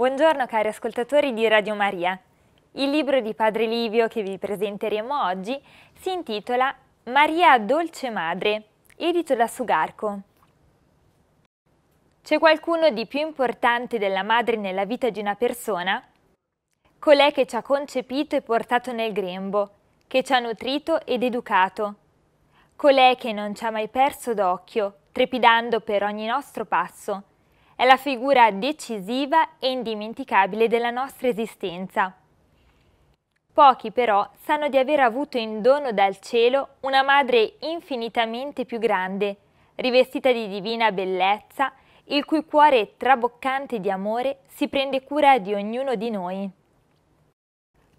Buongiorno cari ascoltatori di Radio Maria. Il libro di Padre Livio che vi presenteremo oggi si intitola Maria Dolce Madre, edito da Sugarco. C'è qualcuno di più importante della madre nella vita di una persona? Colei che ci ha concepito e portato nel grembo, che ci ha nutrito ed educato. Colei che non ci ha mai perso d'occhio, trepidando per ogni nostro passo, è la figura decisiva e indimenticabile della nostra esistenza. Pochi però sanno di aver avuto in dono dal cielo una madre infinitamente più grande, rivestita di divina bellezza, il cui cuore traboccante di amore si prende cura di ognuno di noi.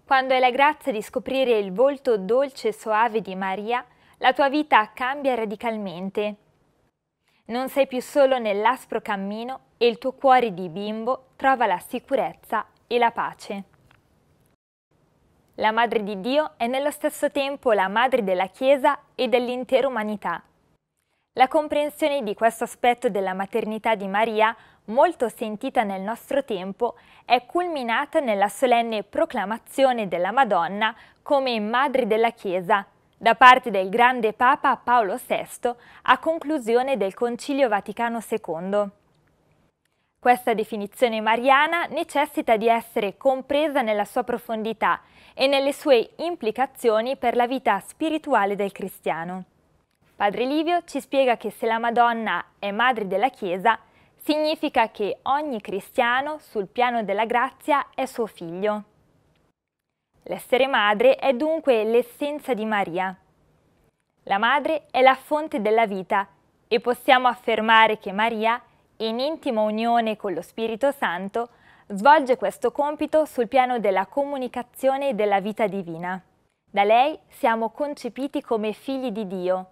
Quando hai la grazia di scoprire il volto dolce e soave di Maria, la tua vita cambia radicalmente. Non sei più solo nell'aspro cammino, e il tuo cuore di bimbo trova la sicurezza e la pace. La Madre di Dio è nello stesso tempo la Madre della Chiesa e dell'intera umanità. La comprensione di questo aspetto della maternità di Maria, molto sentita nel nostro tempo, è culminata nella solenne proclamazione della Madonna come Madre della Chiesa da parte del grande Papa Paolo VI a conclusione del Concilio Vaticano II. Questa definizione mariana necessita di essere compresa nella sua profondità e nelle sue implicazioni per la vita spirituale del cristiano. Padre Livio ci spiega che se la Madonna è madre della Chiesa, significa che ogni cristiano sul piano della grazia è suo figlio. L'essere madre è dunque l'essenza di Maria. La madre è la fonte della vita e possiamo affermare che Maria è in intima unione con lo Spirito Santo, svolge questo compito sul piano della comunicazione e della vita divina. Da lei siamo concepiti come figli di Dio.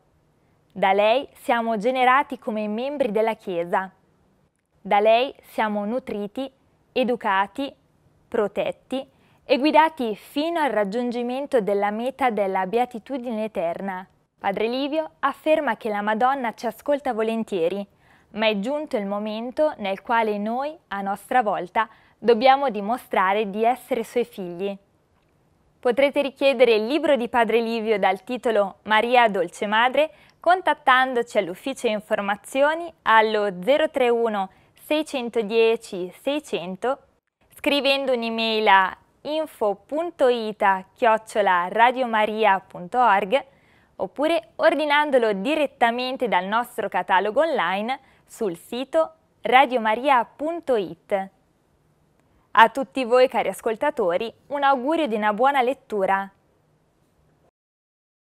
Da lei siamo generati come membri della Chiesa. Da lei siamo nutriti, educati, protetti e guidati fino al raggiungimento della meta della beatitudine eterna. Padre Livio afferma che la Madonna ci ascolta volentieri ma è giunto il momento nel quale noi, a nostra volta, dobbiamo dimostrare di essere suoi figli. Potrete richiedere il libro di Padre Livio dal titolo Maria Dolce Madre contattandoci all'ufficio informazioni allo 031 610 600 scrivendo un'email a info.ita-radiomaria.org oppure ordinandolo direttamente dal nostro catalogo online sul sito radiomaria.it. A tutti voi cari ascoltatori un augurio di una buona lettura